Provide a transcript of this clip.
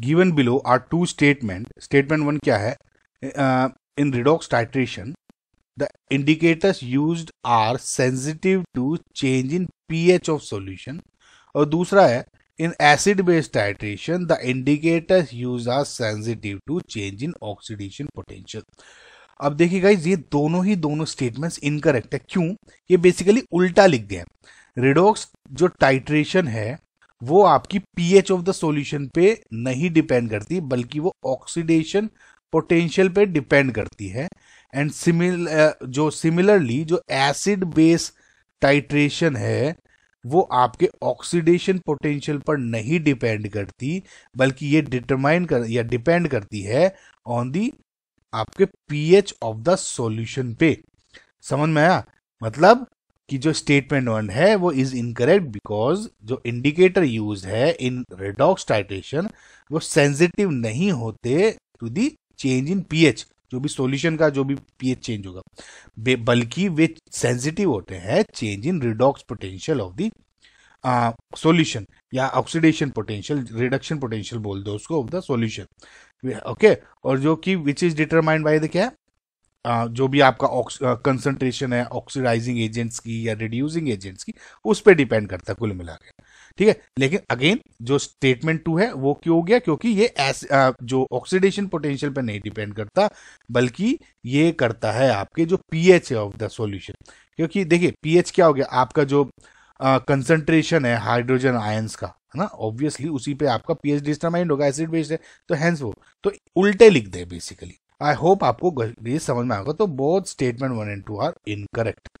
given below are two statement statement one क्या है in redox titration the indicators use are sensitive to change in P H of solution और दूसरा है in acid based titration the indicators use are sensitive to change in oxidation potential अब देखिए guys ये दोनों ही दोनों स्टेटमेंट इनकरेक्ट है क्यों ये बेसिकली उल्टा लिख गए रिडोक्स जो टाइट्रेशन है वो आपकी पीएच ऑफ द सॉल्यूशन पे नहीं डिपेंड करती बल्कि वो ऑक्सीडेशन पोटेंशियल पे डिपेंड करती है एंड सिमिल uh, जो सिमिलरली जो एसिड बेस टाइट्रेशन है वो आपके ऑक्सीडेशन पोटेंशियल पर नहीं डिपेंड करती बल्कि ये डिटरमाइन कर या डिपेंड करती है ऑन दी आपके पीएच ऑफ द सॉल्यूशन पे समझ में आया मतलब कि जो स्टेटमेंट वन है वो इज इनकरेक्ट बिकॉज जो इंडिकेटर यूज है इन रेडॉक्स टाइट्रेशन वो सेंसिटिव नहीं होते to the change in pH जो भी सॉल्यूशन का जो भी पीएच चेंज होगा बल्कि वे सेंसिटिव होते हैं change in redox potential of the solution या ऑक्सीडेशन पोटेंशियल रिडक्शन पोटेंशियल बोल दो उसको ऑफ द सॉल्यूशन ओके और जो कि which is determined by the क्या जो भी आपका कंसंट्रेशन है ऑक्सीडाइजिंग एजेंट्स की या रिड्यूसिंग एजेंट्स की उस पर डिपेंड करता है कुल मिला के ठीक है लेकिन अगेन जो स्टेटमेंट टू है वो क्यों हो गया क्योंकि ये एस, जो ऑक्सीडेशन पोटेंशियल पर नहीं डिपेंड करता बल्कि ये करता है आपके जो पीएच है ऑफ द सॉल्यूशन क्योंकि देखिए पीएच क्या हो गया आपका जो कंसंट्रेशन है हाइड्रोजन आयंस का है ना ऑब्वियसली उसी पे आपका पीएच डिस्टरमाइंड होगा एसिड बेस्ड है तो हैंस वो तो उल्टे लिख दे बेसिकली आई होप आपको ये समझ में आएगा तो both statement one and two are incorrect